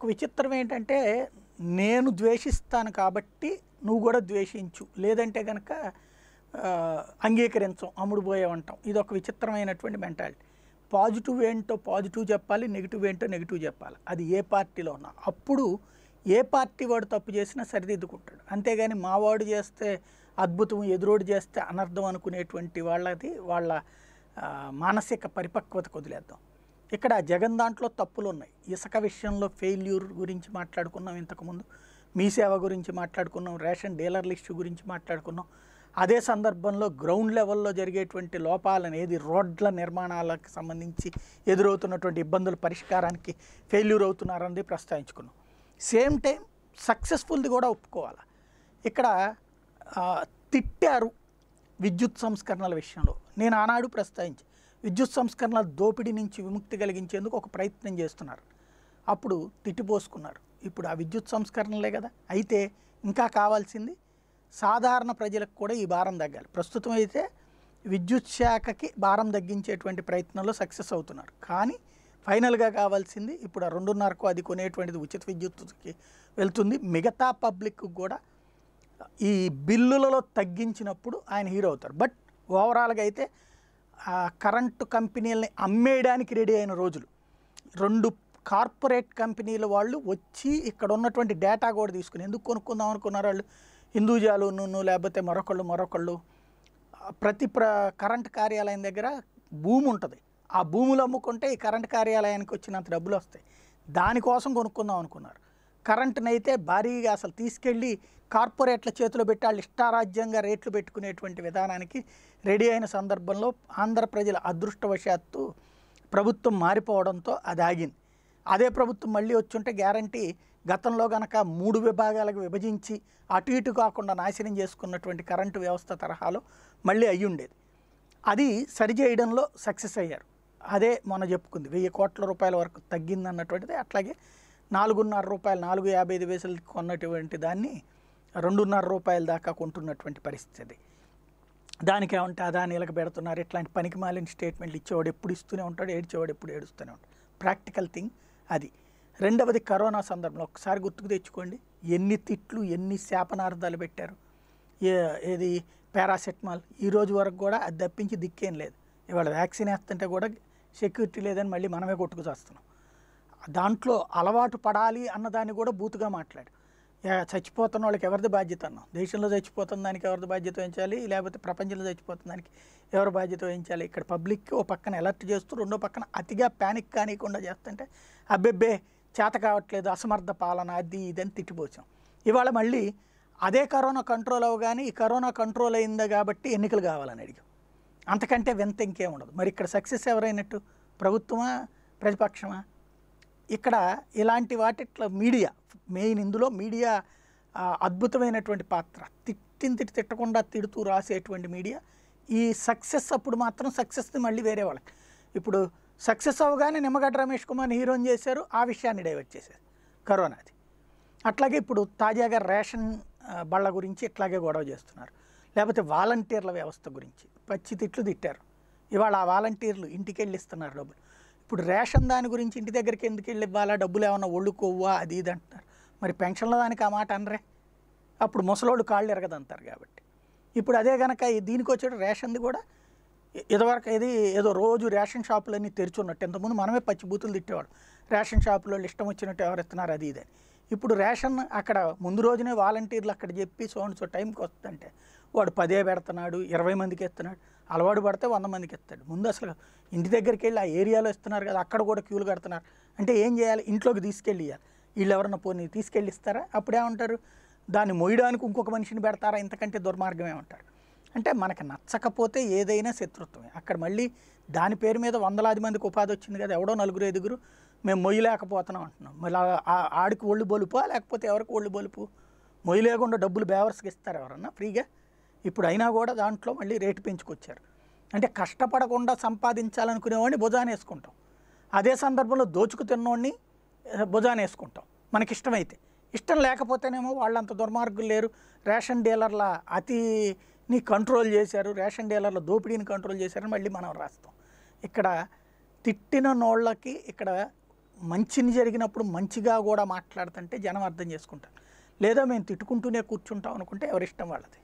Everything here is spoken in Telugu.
ఒక విచిత్రం ఏంటంటే నేను ద్వేషిస్తాను కాబట్టి నువ్వు కూడా ద్వేషించు లేదంటే కనుక అంగీకరించం అమ్ముడుపోయే ఉంటాం ఇది ఒక విచిత్రమైనటువంటి మెంటాలిటీ పాజిటివ్ ఏంటో పాజిటివ్ చెప్పాలి నెగిటివ్ ఏంటో నెగిటివ్ చెప్పాలి అది ఏ పార్టీలో ఉన్నా అప్పుడు ఏ పార్టీ వాడు తప్పు చేసినా సరిదిద్దుకుంటాడు అంతేగాని మావాడు చేస్తే అద్భుతం ఎదురోడు చేస్తే అనర్థం అనుకునేటువంటి వాళ్ళది వాళ్ళ మానసిక పరిపక్వత వదిలేద్దాం ఇక్కడ జగన్ దాంట్లో తప్పులు ఉన్నాయి ఇసుక విషయంలో ఫెయిల్యూర్ గురించి మాట్లాడుకున్నాం ఇంతకుముందు మీ సేవ గురించి మాట్లాడుకున్నాం రేషన్ డీలర్ లిస్ట్ గురించి మాట్లాడుకున్నాం అదే సందర్భంలో గ్రౌండ్ లెవెల్లో జరిగేటువంటి లోపాలను ఏది రోడ్ల నిర్మాణాలకు సంబంధించి ఎదురవుతున్నటువంటి ఇబ్బందుల పరిష్కారానికి ఫెయిల్యూర్ అవుతున్నారని ప్రస్తావించుకున్నాం సేమ్ టైం సక్సెస్ఫుల్ది కూడా ఒప్పుకోవాలి ఇక్కడ తిట్టారు విద్యుత్ సంస్కరణల విషయంలో నేను ఆనాడు ప్రస్తావించి విద్యుత్ సంస్కరణల దోపిడీ నుంచి విముక్తి కలిగించేందుకు ఒక ప్రయత్నం చేస్తున్నారు అప్పుడు తిట్టిపోసుకున్నారు ఇప్పుడు ఆ విద్యుత్ సంస్కరణలే కదా అయితే ఇంకా కావాల్సింది సాధారణ ప్రజలకు కూడా ఈ భారం తగ్గాలి ప్రస్తుతం అయితే విద్యుత్ శాఖకి భారం తగ్గించేటువంటి ప్రయత్నంలో సక్సెస్ అవుతున్నారు కానీ ఫైనల్గా కావాల్సింది ఇప్పుడు ఆ రెండున్నరకు అది కొనేటువంటిది ఉచిత విద్యుత్కి వెళ్తుంది మిగతా పబ్లిక్ కూడా ఈ బిల్లులలో తగ్గించినప్పుడు ఆయన హీరో అవుతారు బట్ ఓవరాల్గా అయితే కరెంటు కంపెనీలని అమ్మేయడానికి రెడీ అయిన రోజులు రెండు కార్పొరేట్ కంపెనీల వాళ్ళు వచ్చి ఇక్కడ ఉన్నటువంటి డేటా కూడా తీసుకుని ఎందుకు కొనుక్కుందాం అనుకున్నారు వాళ్ళు హిందూజాలు నువ్వు లేకపోతే మరొకళ్ళు మరొకళ్ళు ప్రతి ప్ర కరెంట్ కార్యాలయం దగ్గర భూమి ఉంటుంది ఆ భూములు అమ్ముకుంటే ఈ కరెంట్ కార్యాలయానికి వచ్చినంత డబ్బులు వస్తాయి దానికోసం కొనుక్కుందాం అనుకున్నారు కరెంటునైతే భారీగా అసలు తీసుకెళ్ళి కార్పొరేట్ల చేతిలో పెట్టి వాళ్ళు ఇష్టారాజ్యంగా రేట్లు పెట్టుకునేటువంటి విధానానికి రెడీ అయిన సందర్భంలో ఆంధ్ర ప్రజల అదృష్టవశాత్తు ప్రభుత్వం మారిపోవడంతో అది ఆగింది అదే ప్రభుత్వం మళ్ళీ వచ్చుంటే గ్యారంటీ గతంలో గనక మూడు విభాగాలకు విభజించి అటు ఇటు కాకుండా నాశనం చేసుకున్నటువంటి కరెంటు వ్యవస్థ తరహాలో మళ్ళీ అయ్యి ఉండేది అది సరిచేయడంలో సక్సెస్ అయ్యారు అదే మొన్న చెప్పుకుంది వెయ్యి కోట్ల రూపాయల వరకు తగ్గిందన్నటువంటిది అట్లాగే నాలుగున్నర రూపాయలు నాలుగు యాభై ఐదు వేసులు కొన్నటువంటి దాన్ని రెండున్నర రూపాయల దాకా కొంటున్నటువంటి పరిస్థితి దానికి ఏమంటే అదానీలకు పెడుతున్నారు ఇట్లాంటి పనికి మాలిన స్టేట్మెంట్లు ఇచ్చేవాడు ఎప్పుడు ఇస్తూనే ఉంటాడు ఏడ్చేవాడు ఎప్పుడు ఏడుస్తూనే ఉంటాడు ప్రాక్టికల్ థింగ్ అది రెండవది కరోనా సందర్భంలో ఒకసారి గుర్తుకు తెచ్చుకోండి ఎన్ని తిట్లు ఎన్ని శాపనార్థాలు పెట్టారు ఏ ఏది పారాసెటమాల్ ఈ రోజు వరకు కూడా అది తప్పించి దిక్కేం లేదు ఇవాళ వ్యాక్సిన్ వేస్తుంటే కూడా సెక్యూరిటీ లేదని మళ్ళీ మనమే కొట్టుకు చేస్తున్నాం దాంట్లో అలవాటు పడాలి అన్నదాన్ని కూడా బూతుగా మాట్లాడు చచ్చిపోతున్న వాళ్ళకి ఎవరిది బాధ్యత అన్నాం దేశంలో చచ్చిపోతున్న దానికి ఎవరిది బాధ్యత వహించాలి లేకపోతే ప్రపంచంలో చచ్చిపోతున్న దానికి ఎవరు బాధ్యత వహించాలి ఇక్కడ పబ్లిక్కి ఓ పక్కన అలర్ట్ చేస్తూ రెండో పక్కన అతిగా ప్యానిక్ కానియకుండా చేస్తుంటే అబ్బెబ్బే చేత కావట్లేదు అసమర్థ పాలన అది ఇది అని తిట్టిపోచాం ఇవాళ మళ్ళీ అదే కరోనా కంట్రోల్ అవగానే ఈ కరోనా కంట్రోల్ అయిందా కాబట్టి ఎన్నికలు కావాలని అడిగాం అంతకంటే వింత ఇంకేం ఉండదు మరి ఇక్కడ సక్సెస్ ఎవరైనట్టు ప్రభుత్వమా ప్రతిపక్షమా ఇక్కడ ఇలాంటి వాటిట్లో మీడియా మెయిన్ ఇందులో మీడియా అద్భుతమైనటువంటి పాత్ర తిట్టింది తిట్టకుండా తిడుతూ రాసేటువంటి మీడియా ఈ సక్సెస్ అప్పుడు మాత్రం సక్సెస్ని మళ్ళీ వేరే వాళ్ళకి ఇప్పుడు సక్సెస్ అవగానే నిమ్మగడ్డ రమేష్ కుమార్ని హీరోయిన్ చేశారు ఆ విషయాన్ని డైవర్ట్ చేశారు కరోనాది అట్లాగే ఇప్పుడు తాజాగా రేషన్ బళ్ళ గురించి ఇట్లాగే గొడవ చేస్తున్నారు లేకపోతే వాలంటీర్ల వ్యవస్థ గురించి పచ్చి తిట్లు తిట్టారు ఇవాళ ఆ వాలంటీర్లు ఇంటికి వెళ్ళిస్తున్నారు డబ్బులు ఇప్పుడు రేషన్ దాని గురించి ఇంటి దగ్గరికి ఎందుకు వెళ్ళి ఇవ్వాలా డబ్బులు ఏమైనా ఒళ్ళుకోవా అది ఇది అంటున్నారు మరి పెన్షన్ల దానికి ఆ మాట అనరే అప్పుడు ముసలోళ్ళు కాళ్ళు ఎరగదంటారు కాబట్టి ఇప్పుడు అదే కనుక దీనికి వచ్చే రేషన్ది కూడా ఇదివరకు ఏది ఏదో రోజు రేషన్ షాపులన్నీ తెరిచున్నట్టు ఇంతకుముందు మనమే పచ్చిబూతులు తిట్టేవాడు రేషన్ షాపులో ఇష్టం వచ్చినట్టు ఎవరు ఇస్తున్నారు అది ఇదే ఇప్పుడు రేషన్ అక్కడ ముందు రోజునే వాలంటీర్లు అక్కడ చెప్పి సో సో టైంకి వస్తుందంటే వాడు పదే పెడుతున్నాడు ఇరవై మందికి ఇస్తున్నాడు అలవాటు పడితే వంద మందికి ఇస్తాడు ముందు అసలు ఇంటి దగ్గరికి వెళ్ళి ఆ ఏరియాలో ఇస్తున్నారు కదా అక్కడ కూడా క్యూలు కడుతున్నారు అంటే ఏం చేయాలి ఇంట్లోకి తీసుకెళ్ళి ఇవ్వాలి వీళ్ళు ఎవరన్నా పోనీ తీసుకెళ్ళి ఇస్తారా అప్పుడేమంటారు దాన్ని మొయ్యడానికి ఇంకొక మనిషిని పెడతారా ఇంతకంటే దుర్మార్గమే ఉంటారు అంటే మనకి నచ్చకపోతే ఏదైనా శత్రుత్వమే అక్కడ మళ్ళీ దాని పేరు మీద వందలాది మందికి ఉపాధి వచ్చింది కదా ఎవడో నలుగురు ఐదుగురు మేము మొయ్యలేకపోతున్నాం అంటున్నాం మళ్ళీ ఆడికి ఒళ్ళు బొలుపా లేకపోతే ఎవరికి ఒళ్ళు బొలుపు మొయ్యి లేకుండా డబ్బులు బేవర్స్కి ఇస్తారు ఎవరన్నా ఫ్రీగా ఇప్పుడు అయినా కూడా దాంట్లో మళ్ళీ రేటు పెంచుకొచ్చారు అంటే కష్టపడకుండా సంపాదించాలనుకునేవాడిని భుజాన్ని వేసుకుంటాం అదే సందర్భంలో దోచుకు తిన్నోడిని భుజాన్ని వేసుకుంటాం మనకిష్టమైతే ఇష్టం లేకపోతేనేమో వాళ్ళంత దుర్మార్గులు లేరు రేషన్ డీలర్ల అతిని కంట్రోల్ చేశారు రేషన్ డీలర్ల దోపిడీని కంట్రోల్ చేశారని మళ్ళీ మనం రాస్తాం ఇక్కడ తిట్టిన నోళ్ళకి ఇక్కడ మంచిని జరిగినప్పుడు మంచిగా కూడా మాట్లాడుతుంటే జనం అర్థం చేసుకుంటారు లేదా మేము తిట్టుకుంటూనే కూర్చుంటాం అనుకుంటే ఎవరిష్టం వాళ్ళది